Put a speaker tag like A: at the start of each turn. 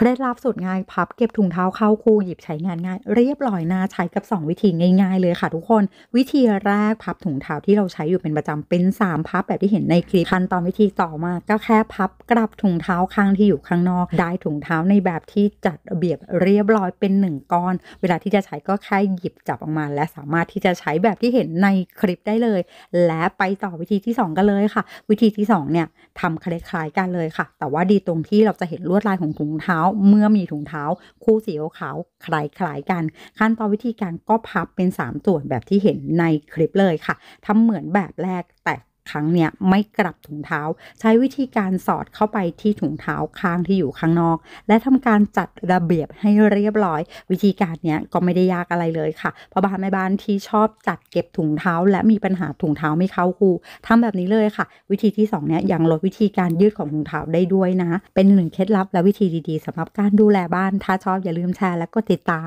A: เคล็ดลับสุดง่ายพับ เก็บถุงเท้าเข้าคู่หยิบใช้งานง่ายเรียบร้อยนะใช้กับ 2 วิธีง่าย ๆ เลยค่ะ ทุกคนวิธีแรก พับถุงเท้าที่เราใช้อยู่เป็นประจำเป็น3พับแบบที่เห็นในคลิปขั้นตอนวิธีต่อมา ก็แค่พับกลับถุงเท้าข้างที่อยู่ข้างนอกได้ถุงเท้าในแบบที่จัดระเบียบเรียบร้อยเป็น 1 ก้อน เวลาที่จะใช้ก็แค่หยิบจับออกมา และสามารถที่จะใช้แบบที่เห็นในคลิปได้เลย และไปต่อวิธีที่ 2กันเลยค่ะ วิธีที่ 2 เนี่ยทำคล้ายๆกันเลยค่ะ แต่ว่าดีตรงที่เราจะเห็นลวดลายของถุงเท้าเมื่อมีถุงเท้าคู่สีขาวคล้ายกัน ขั้นตอนวิธีการก็พับเป็น 3 ส่วนแบบที่เห็นในคลิปเลยค่ะทำเหมือนแบบแรกแต่ครั้งเนี่ยไม่กลับถุงเท้า ใช้วิธีการสอดเข้าไปที่ถุงเท้าข้างที่อยู่ข้างนอก และทำการจัดระเบียบให้เรียบร้อย วิธีการเนี้ยก็ไม่ได้ยากอะไรเลยค่ะเพราะบ้านแม่บ้านที่ชอบจัดเก็บถุงเท้า และมีปัญหาถุงเท้าไม่เข้าคู่ ทำแบบนี้เลยค่ะ วิธีที่2เนี้ยยังลดวิธีการยืดของถุงเท้าได้ด้วยนะ เป็นหนึ่งเคล็ดลับและวิธีดี ๆ สำหรับการดูแลบ้านถ้าชอบอย่าลืมแชร์และกดติดตาม